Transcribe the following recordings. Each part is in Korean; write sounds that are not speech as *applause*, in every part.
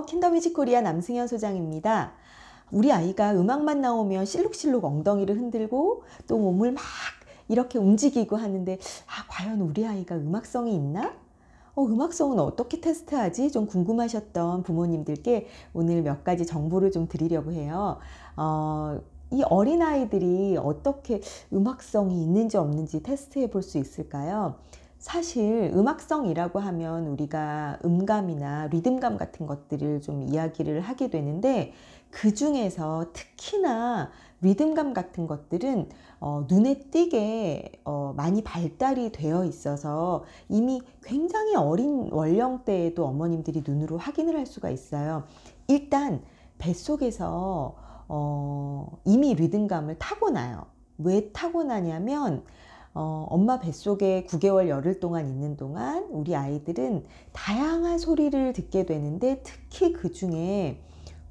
안녕 킨더뮤직 코리아 남승현 소장입니다. 우리 아이가 음악만 나오면 실룩실룩 엉덩이를 흔들고 또 몸을 막 이렇게 움직이고 하는데 아, 과연 우리 아이가 음악성이 있나? 어, 음악성은 어떻게 테스트하지? 좀 궁금하셨던 부모님들께 오늘 몇 가지 정보를 좀 드리려고 해요. 어, 이 어린아이들이 어떻게 음악성이 있는지 없는지 테스트해 볼 수 있을까요? 사실 음악성이라고 하면 우리가 음감이나 리듬감 같은 것들을 좀 이야기를 하게 되는데 그 중에서 특히나 리듬감 같은 것들은 어, 눈에 띄게 어, 많이 발달이 되어 있어서 이미 굉장히 어린 원령 때에도 어머님들이 눈으로 확인을 할 수가 있어요. 일단 뱃속에서 어, 이미 리듬감을 타고나요. 왜 타고나냐면 어, 엄마 뱃속에 9개월 열흘 동안 있는 동안 우리 아이들은 다양한 소리를 듣게 되는데 특히 그 중에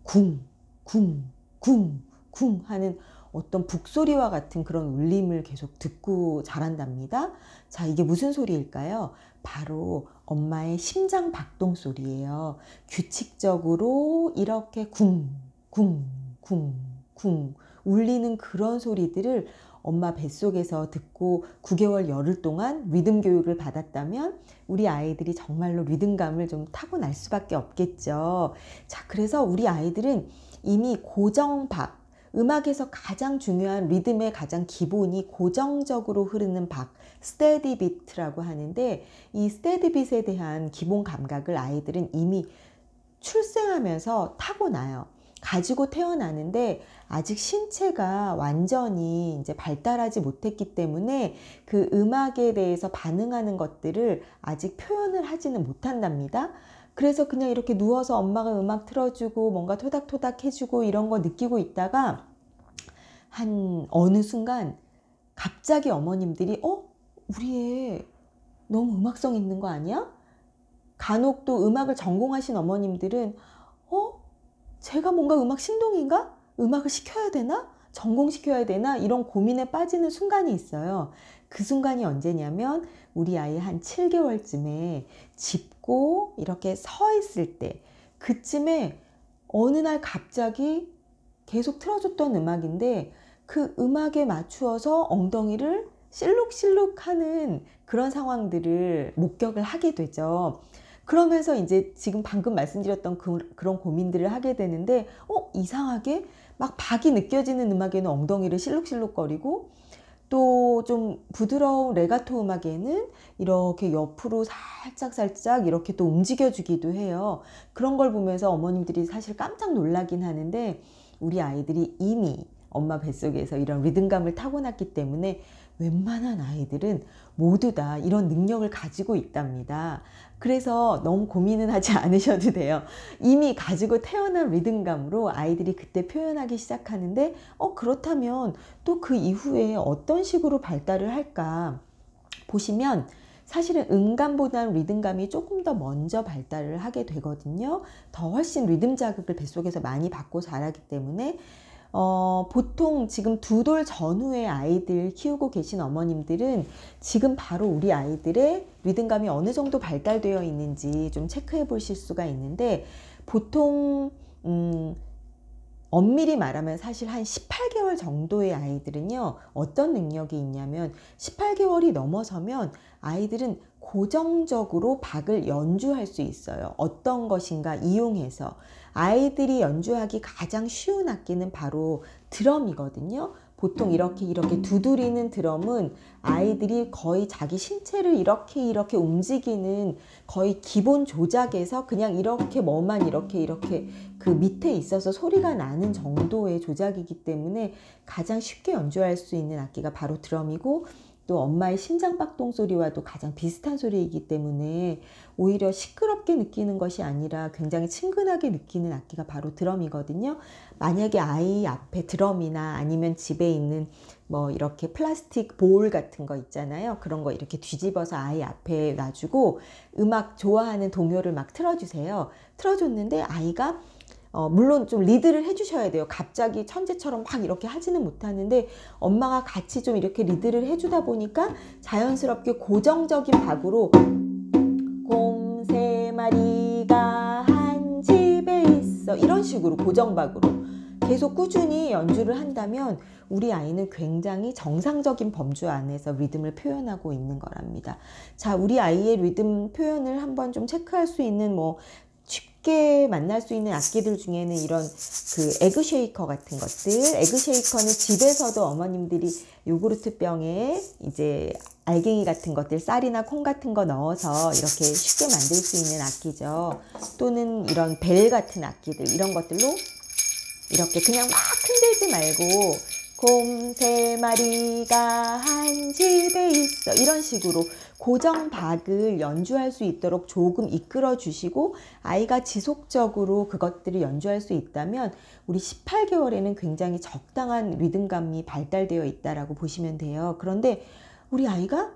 궁, 궁, 궁, 궁 하는 어떤 북소리와 같은 그런 울림을 계속 듣고 자란답니다. 자, 이게 무슨 소리일까요? 바로 엄마의 심장 박동 소리예요. 규칙적으로 이렇게 궁, 궁, 궁, 궁 울리는 그런 소리들을 엄마 뱃속에서 듣고 9개월 열흘 동안 리듬 교육을 받았다면 우리 아이들이 정말로 리듬감을 좀 타고날 수밖에 없겠죠. 자, 그래서 우리 아이들은 이미 고정박, 음악에서 가장 중요한 리듬의 가장 기본이 고정적으로 흐르는 박, 스테디 비트라고 하는데 이 스테디 비트에 대한 기본 감각을 아이들은 이미 출생하면서 타고나요. 가지고 태어나는데 아직 신체가 완전히 이제 발달하지 못했기 때문에 그 음악에 대해서 반응하는 것들을 아직 표현을 하지는 못한답니다. 그래서 그냥 이렇게 누워서 엄마가 음악 틀어주고 뭔가 토닥토닥 해주고 이런 거 느끼고 있다가 한 어느 순간 갑자기 어머님들이 어? 우리 애 너무 음악성 있는 거 아니야? 간혹 또 음악을 전공하신 어머님들은 어? 제가 뭔가 음악 신동인가? 음악을 시켜야 되나? 전공시켜야 되나? 이런 고민에 빠지는 순간이 있어요. 그 순간이 언제냐면 우리 아이 한 7개월쯤에 짚고 이렇게 서 있을 때 그쯤에 어느 날 갑자기 계속 틀어줬던 음악인데 그 음악에 맞추어서 엉덩이를 실룩실룩 하는 그런 상황들을 목격을 하게 되죠. 그러면서 이제 지금 방금 말씀드렸던 그, 런 고민들을 하게 되는데 어 이상하게 막 박이 느껴지는 음악에는 엉덩이를 실룩실룩거리고 또 좀 부드러운 레가토 음악에는 이렇게 옆으로 살짝 살짝 이렇게 또 움직여주기도 해요. 그런 걸 보면서 어머님들이 사실 깜짝 놀라긴 하는데 우리 아이들이 이미 엄마 뱃속에서 이런 리듬감을 타고났기 때문에 웬만한 아이들은 모두 다 이런 능력을 가지고 있답니다. 그래서 너무 고민은 하지 *laughs* 않으셔도 돼요. 이미 가지고 태어난 리듬감으로 아이들이 그때 표현하기 시작하는데, 어, 그렇다면 또 그 이후에 어떤 식으로 발달을 할까? 보시면, 사실은 음감보다는 리듬감이 조금 더 먼저 발달을 하게 되거든요. 더 훨씬 리듬 자극을 뱃속에서 많이 받고 자라기 때문에 어, 보통 지금 두 돌 전후의 아이들 키우고 계신 어머님들은 지금 바로 우리 아이들의 리듬감이 어느 정도 발달되어 있는지 좀 체크해 보실 수가 있는데 보통 음, 엄밀히 말하면 사실 한 18개월 정도의 아이들은요 어떤 능력이 있냐면 18개월이 넘어서면 아이들은 고정적으로 박을 연주할 수 있어요. 어떤 것인가 이용해서. 아이들이 연주하기 가장 쉬운 악기는 바로 드럼이거든요. 보통 이렇게 이렇게 두드리는 드럼은 아이들이 거의 자기 신체를 이렇게 이렇게 움직이는 거의 기본 조작에서 그냥 이렇게 뭐만 이렇게 이렇게 그 밑에 있어서 소리가 나는 정도의 조작이기 때문에 가장 쉽게 연주할 수 있는 악기가 바로 드럼이고 또 엄마의 심장박동 소리와도 가장 비슷한 소리이기 때문에 오히려 시끄럽게 느끼는 것이 아니라 굉장히 친근하게 느끼는 악기가 바로 드럼이거든요. 만약에 아이 앞에 드럼이나 아니면 집에 있는 뭐 이렇게 플라스틱 볼 같은 거 있잖아요. 그런 거 이렇게 뒤집어서 아이 앞에 놔주고 음악 좋아하는 동요를 막 틀어주세요. 틀어줬는데 아이가 어, 물론 좀 리드를 해주셔야 돼요. 갑자기 천재처럼 막 이렇게 하지는 못하는데 엄마가 같이 좀 이렇게 리드를 해주다 보니까 자연스럽게 고정적인 박으로 곰 세 마리가 한 집에 있어 이런 식으로 고정박으로 계속 꾸준히 연주를 한다면 우리 아이는 굉장히 정상적인 범주 안에서 리듬을 표현하고 있는 거랍니다. 자, 우리 아이의 리듬 표현을 한번 좀 체크할 수 있는 뭐 쉽게 만날 수 있는 악기들 중에는 이런 그 에그 쉐이커 같은 것들 에그 쉐이커는 집에서도 어머님들이 요구르트 병에 이제 알갱이 같은 것들 쌀이나 콩 같은 거 넣어서 이렇게 쉽게 만들 수 있는 악기죠 또는 이런 벨 같은 악기들 이런 것들로 이렇게 그냥 막 흔들지 말고 곰세 마리가 한 집에 있어 이런 식으로 고정박을 연주할 수 있도록 조금 이끌어 주시고 아이가 지속적으로 그것들을 연주할 수 있다면 우리 18개월에는 굉장히 적당한 리듬감이 발달되어 있다라고 보시면 돼요. 그런데 우리 아이가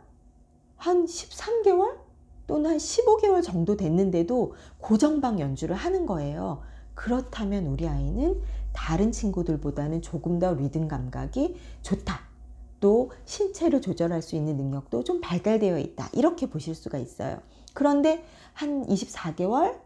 한 13개월 또는 한 15개월 정도 됐는데도 고정박 연주를 하는 거예요. 그렇다면 우리 아이는 다른 친구들보다는 조금 더 리듬 감각이 좋다. 또 신체를 조절할 수 있는 능력도 좀 발달되어 있다. 이렇게 보실 수가 있어요. 그런데 한 24개월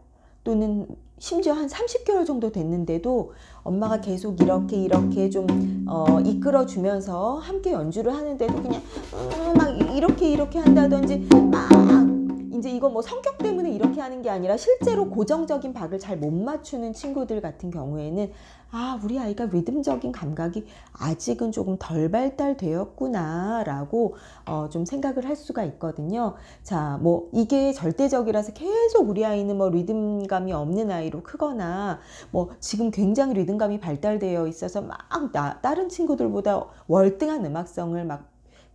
또는 심지어 한 30개월 정도 됐는데도 엄마가 계속 이렇게 이렇게 좀 어, 이끌어 주면서 함께 연주를 하는데도 그냥 음, 막 이렇게 이렇게 한다든지 막 이제 이거 뭐 성격 때문에 이렇게 하는 게 아니라 실제로 고정적인 박을 잘 못 맞추는 친구들 같은 경우에는 아 우리 아이가 리듬적인 감각이 아직은 조금 덜 발달되었구나 라고 어, 좀 생각을 할 수가 있거든요 자뭐 이게 절대적이라서 계속 우리 아이는 뭐 리듬감이 없는 아이로 크거나 뭐 지금 굉장히 리듬감이 발달되어 있어서 막 나, 다른 친구들보다 월등한 음악성을 막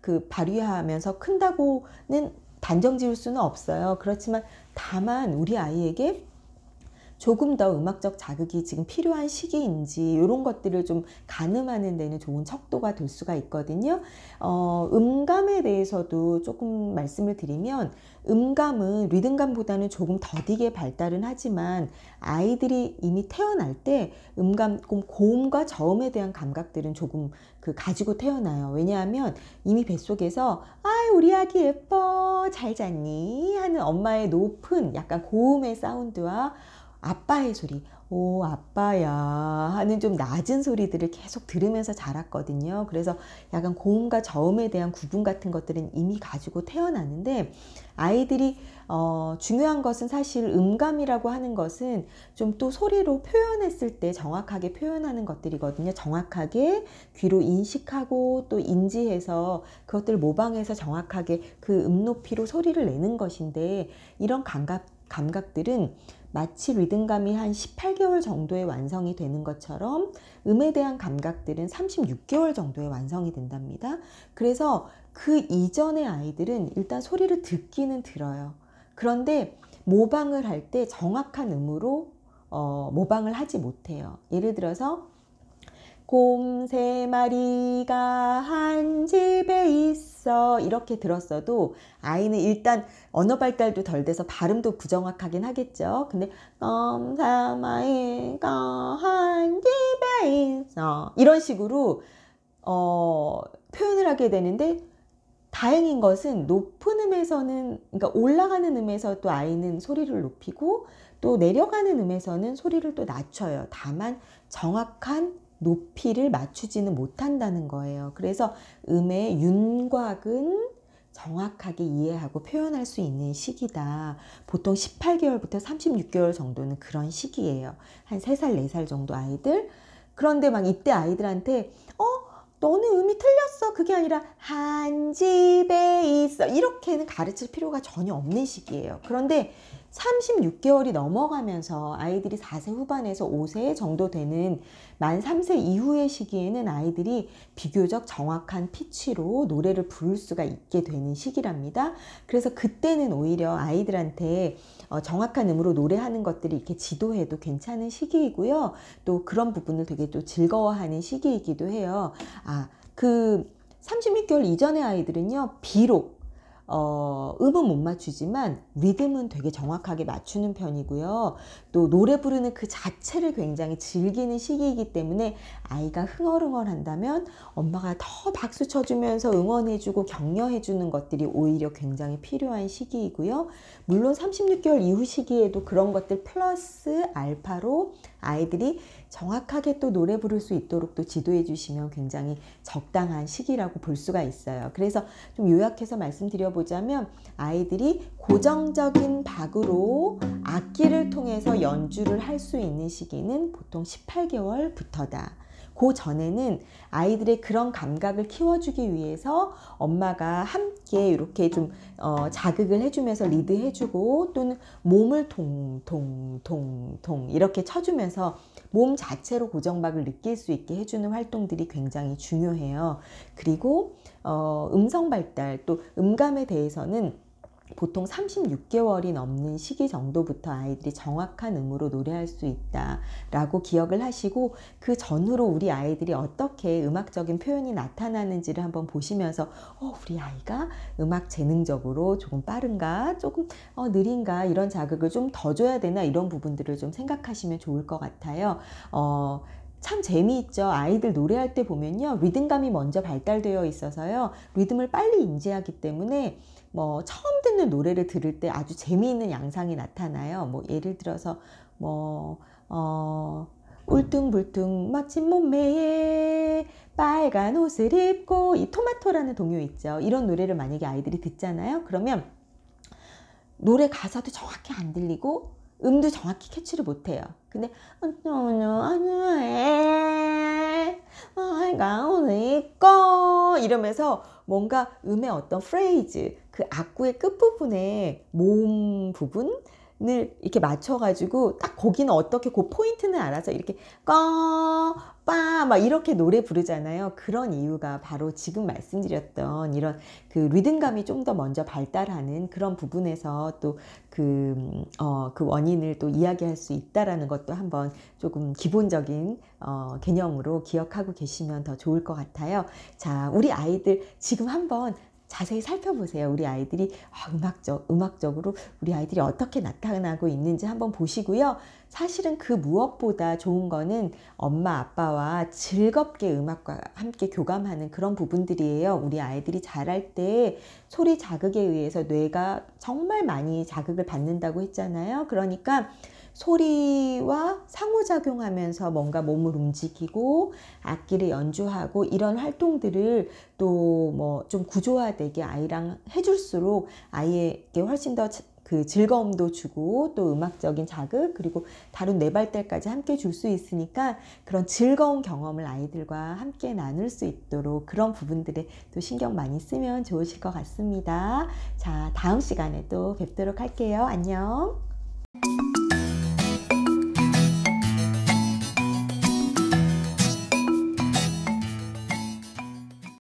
그 발휘하면서 큰다고는 단정 지을 수는 없어요. 그렇지만 다만 우리 아이에게 조금 더 음악적 자극이 지금 필요한 시기인지 이런 것들을 좀 가늠하는 데는 좋은 척도가 될 수가 있거든요. 어, 음감에 대해서도 조금 말씀을 드리면 음감은 리듬감보다는 조금 더디게 발달은 하지만 아이들이 이미 태어날 때 음감 고음과 저음에 대한 감각들은 조금 그 가지고 태어나요. 왜냐하면 이미 뱃속에서 아이 우리 아기 예뻐 잘 잤니 하는 엄마의 높은 약간 고음의 사운드와 아빠의 소리 오 아빠야 하는 좀 낮은 소리들을 계속 들으면서 자랐거든요 그래서 약간 고음과 저음에 대한 구분 같은 것들은 이미 가지고 태어나는데 아이들이 어, 중요한 것은 사실 음감이라고 하는 것은 좀 또 소리로 표현했을 때 정확하게 표현하는 것들이거든요 정확하게 귀로 인식하고 또 인지해서 그것들 을 모방해서 정확하게 그 음높이로 소리를 내는 것인데 이런 감각 감각들은 마치 리듬감이 한 18개월 정도에 완성이 되는 것처럼 음에 대한 감각들은 36개월 정도에 완성이 된답니다. 그래서 그 이전의 아이들은 일단 소리를 듣기는 들어요. 그런데 모방을 할 때 정확한 음으로 어, 모방을 하지 못해요. 예를 들어서 곰 세 마리가 한 집에 있어 했어 이렇게 들었어도 아이는 일단 언어 발달도 덜 돼서 발음도 부정확하긴 하겠죠. 근데 검사마이가 한 집에 있어 이런 식으로 어, 표현을 하게 되는데 다행인 것은 높은 음에서는 그러니까 올라가는 음에서 또 아이는 소리를 높이고 또 내려가는 음에서는 소리를 또 낮춰요. 다만 정확한 높이를 맞추지는 못한다는 거예요. 그래서 음의 윤곽은 정확하게 이해하고 표현할 수 있는 시기다. 보통 18개월부터 36개월 정도는 그런 시기예요. 한 3살, 4살 정도 아이들. 그런데 막 이때 아이들한테 어? 너는 음이 틀렸어. 그게 아니라 한 집에 있어. 이렇게는 가르칠 필요가 전혀 없는 시기예요. 그런데 36개월이 넘어가면서 아이들이 4세 후반에서 5세 정도 되는 만 3세 이후의 시기에는 아이들이 비교적 정확한 피치로 노래를 부를 수가 있게 되는 시기랍니다. 그래서 그때는 오히려 아이들한테 어, 정확한 음으로 노래하는 것들을 이렇게 지도해도 괜찮은 시기이고요. 또 그런 부분을 되게 또 즐거워하는 시기이기도 해요. 아, 그 36개월 이전의 아이들은요, 비록 어, 음은 못 맞추지만 리듬은 되게 정확하게 맞추는 편이고요. 또 노래 부르는 그 자체를 굉장히 즐기는 시기이기 때문에 아이가 흥얼흥얼 한다면 엄마가 더 박수 쳐주면서 응원해주고 격려해주는 것들이 오히려 굉장히 필요한 시기이고요. 물론 36개월 이후 시기에도 그런 것들 플러스 알파로 아이들이 정확하게 또 노래 부를 수 있도록 또 지도해 주시면 굉장히 적당한 시기라고 볼 수가 있어요. 그래서 좀 요약해서 말씀드려보자면 아이들이 고정적인 박으로 악기를 통해서 연주를 할 수 있는 시기는 보통 18개월부터다. 그 전에는 아이들의 그런 감각을 키워주기 위해서 엄마가 함께 이렇게 좀 어, 자극을 해주면서 리드해주고 또는 몸을 동동동동 이렇게 쳐주면서 몸 자체로 고정박을 느낄 수 있게 해주는 활동들이 굉장히 중요해요. 그리고 어, 음성 발달 또 음감에 대해서는 보통 36개월이 넘는 시기 정도부터 아이들이 정확한 음으로 노래할 수 있다라고 기억을 하시고 그 전후로 우리 아이들이 어떻게 음악적인 표현이 나타나는지를 한번 보시면서 어, 우리 아이가 음악 재능적으로 조금 빠른가 조금 어, 느린가 이런 자극을 좀 더 줘야 되나 이런 부분들을 좀 생각하시면 좋을 것 같아요. 어, 참 재미있죠. 아이들 노래할 때 보면요. 리듬감이 먼저 발달되어 있어서요. 리듬을 빨리 인지하기 때문에 뭐 처음 듣는 노래를 들을 때 아주 재미있는 양상이 나타나요. 뭐 예를 들어서 뭐 어, 울퉁불퉁 멋진 몸매에 빨간 옷을 입고 이 토마토라는 동요 있죠. 이런 노래를 만약에 아이들이 듣잖아요. 그러면 노래 가사도 정확히 안 들리고 음도 정확히 캐치를 못해요. 근데 안녕 안녕 빨간 옷을 입고 이러면서 뭔가 음의 어떤 프레이즈, 그 악구의 끝부분에 모음 부분을 이렇게 맞춰가지고 딱 거기는 어떻게 그 포인트는 알아서 이렇게 꺼 아빠 막 이렇게 노래 부르잖아요. 그런 이유가 바로 지금 말씀드렸던 이런 그 리듬감이 좀 더 먼저 발달하는 그런 부분에서 또 그 어, 그 원인을 또 이야기할 수 있다라는 것도 한번 조금 기본적인 어, 개념으로 기억하고 계시면 더 좋을 것 같아요. 자, 우리 아이들 지금 한번 자세히 살펴보세요. 우리 아이들이 아, 음악적, 음악적으로 우리 아이들이 어떻게 나타나고 있는지 한번 보시고요. 사실은 그 무엇보다 좋은 거는 엄마, 아빠와 즐겁게 음악과 함께 교감하는 그런 부분들이에요. 우리 아이들이 자랄 때 소리 자극에 의해서 뇌가 정말 많이 자극을 받는다고 했잖아요. 그러니까 소리와 상호작용하면서 뭔가 몸을 움직이고 악기를 연주하고 이런 활동들을 또 뭐 좀 구조화되게 아이랑 해줄수록 아이에게 훨씬 더 그 즐거움도 주고 또 음악적인 자극 그리고 다른 내발달까지 함께 줄 수 있으니까 그런 즐거운 경험을 아이들과 함께 나눌 수 있도록 그런 부분들에 또 신경 많이 쓰면 좋으실 것 같습니다. 자 다음 시간에 또 뵙도록 할게요. 안녕.